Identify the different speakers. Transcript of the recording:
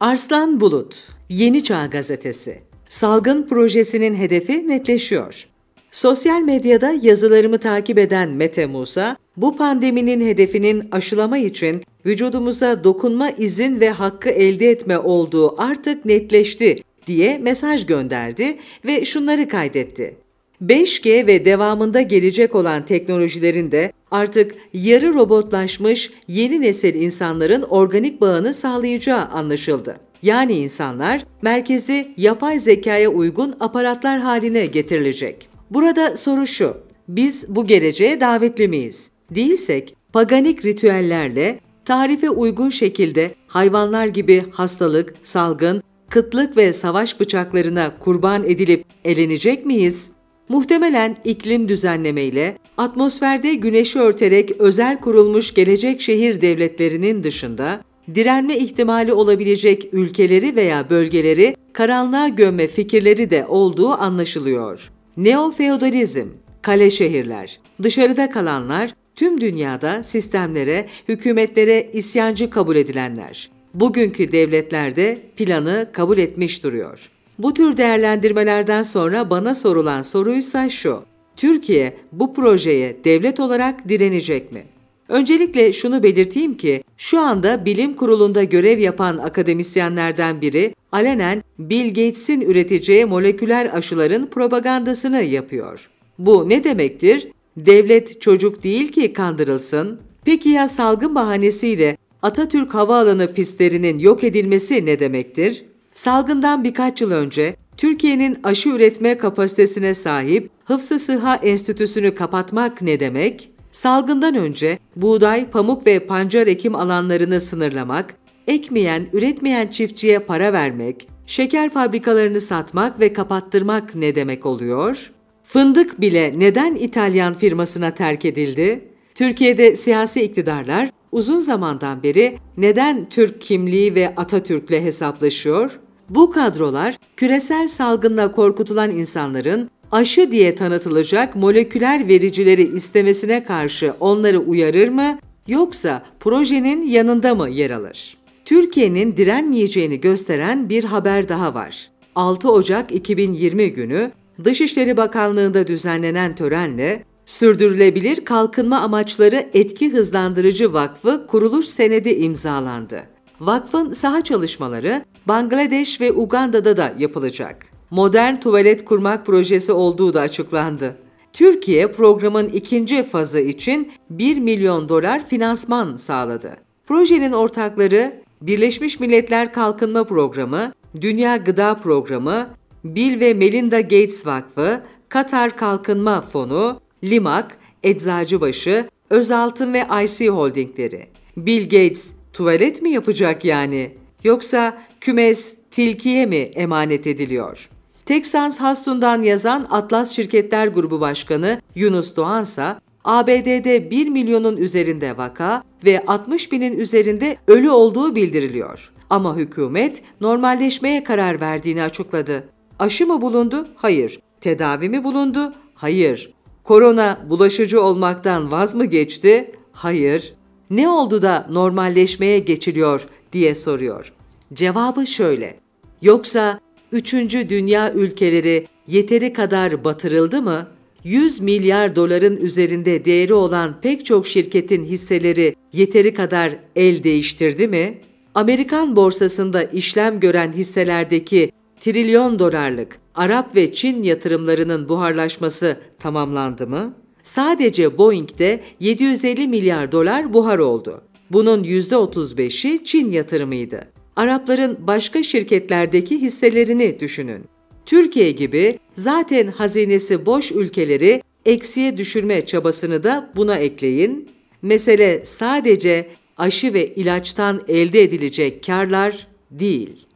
Speaker 1: Arslan Bulut, Yeni Çağ Gazetesi. Salgın projesinin hedefi netleşiyor. Sosyal medyada yazılarımı takip eden Mete Musa, bu pandeminin hedefinin aşılama için vücudumuza dokunma izin ve hakkı elde etme olduğu artık netleşti diye mesaj gönderdi ve şunları kaydetti. 5G ve devamında gelecek olan teknolojilerin de artık yarı robotlaşmış yeni nesil insanların organik bağını sağlayacağı anlaşıldı. Yani insanlar merkezi yapay zekaya uygun aparatlar haline getirilecek. Burada soru şu, biz bu geleceğe davetli miyiz? Değilsek paganik ritüellerle tarife uygun şekilde hayvanlar gibi hastalık, salgın, kıtlık ve savaş bıçaklarına kurban edilip elenecek miyiz? muhtemelen iklim düzenlemeyle atmosferde güneşi örterek özel kurulmuş gelecek şehir devletlerinin dışında direnme ihtimali olabilecek ülkeleri veya bölgeleri karanlığa gömme fikirleri de olduğu anlaşılıyor. Neofeodalizm, kale şehirler, dışarıda kalanlar, tüm dünyada sistemlere, hükümetlere isyancı kabul edilenler. Bugünkü devletlerde planı kabul etmiş duruyor. Bu tür değerlendirmelerden sonra bana sorulan soruysa şu. Türkiye bu projeye devlet olarak direnecek mi? Öncelikle şunu belirteyim ki şu anda bilim kurulunda görev yapan akademisyenlerden biri alenen Bill Gates'in üreteceği moleküler aşıların propagandasını yapıyor. Bu ne demektir? Devlet çocuk değil ki kandırılsın. Peki ya salgın bahanesiyle Atatürk Havaalanı pistlerinin yok edilmesi ne demektir? Salgından birkaç yıl önce Türkiye'nin aşı üretme kapasitesine sahip Hıfzı Sıha Enstitüsü'nü kapatmak ne demek? Salgından önce buğday, pamuk ve pancar ekim alanlarını sınırlamak, ekmeyen, üretmeyen çiftçiye para vermek, şeker fabrikalarını satmak ve kapattırmak ne demek oluyor? Fındık bile neden İtalyan firmasına terk edildi? Türkiye'de siyasi iktidarlar uzun zamandan beri neden Türk kimliği ve Atatürk'le hesaplaşıyor? Bu kadrolar küresel salgınla korkutulan insanların aşı diye tanıtılacak moleküler vericileri istemesine karşı onları uyarır mı yoksa projenin yanında mı yer alır? Türkiye'nin direnmeyeceğini gösteren bir haber daha var. 6 Ocak 2020 günü Dışişleri Bakanlığı'nda düzenlenen törenle Sürdürülebilir Kalkınma Amaçları Etki Hızlandırıcı Vakfı kuruluş senedi imzalandı. Vakfın saha çalışmaları Bangladeş ve Uganda'da da yapılacak. Modern tuvalet kurmak projesi olduğu da açıklandı. Türkiye programın ikinci fazı için 1 milyon dolar finansman sağladı. Projenin ortakları Birleşmiş Milletler Kalkınma Programı, Dünya Gıda Programı, Bill ve Melinda Gates Vakfı, Katar Kalkınma Fonu, Limak, Eczacıbaşı, Özaltın ve IC Holdingleri. Bill Gates tuvalet mi yapacak yani? yoksa kümes tilkiye mi emanet ediliyor? Texans Hastun'dan yazan Atlas Şirketler Grubu Başkanı Yunus Doğansa, ABD'de 1 milyonun üzerinde vaka ve 60 binin üzerinde ölü olduğu bildiriliyor. Ama hükümet normalleşmeye karar verdiğini açıkladı. Aşı mı bulundu? Hayır. Tedavi mi bulundu? Hayır. Korona bulaşıcı olmaktan vaz mı geçti? Hayır. Ne oldu da normalleşmeye geçiliyor diye soruyor. Cevabı şöyle. Yoksa 3. dünya ülkeleri yeteri kadar batırıldı mı? 100 milyar doların üzerinde değeri olan pek çok şirketin hisseleri yeteri kadar el değiştirdi mi? Amerikan borsasında işlem gören hisselerdeki trilyon dolarlık Arap ve Çin yatırımlarının buharlaşması tamamlandı mı? sadece Boeing'de 750 milyar dolar buhar oldu. Bunun %35'i Çin yatırımıydı. Arapların başka şirketlerdeki hisselerini düşünün. Türkiye gibi zaten hazinesi boş ülkeleri eksiye düşürme çabasını da buna ekleyin. Mesele sadece aşı ve ilaçtan elde edilecek karlar değil.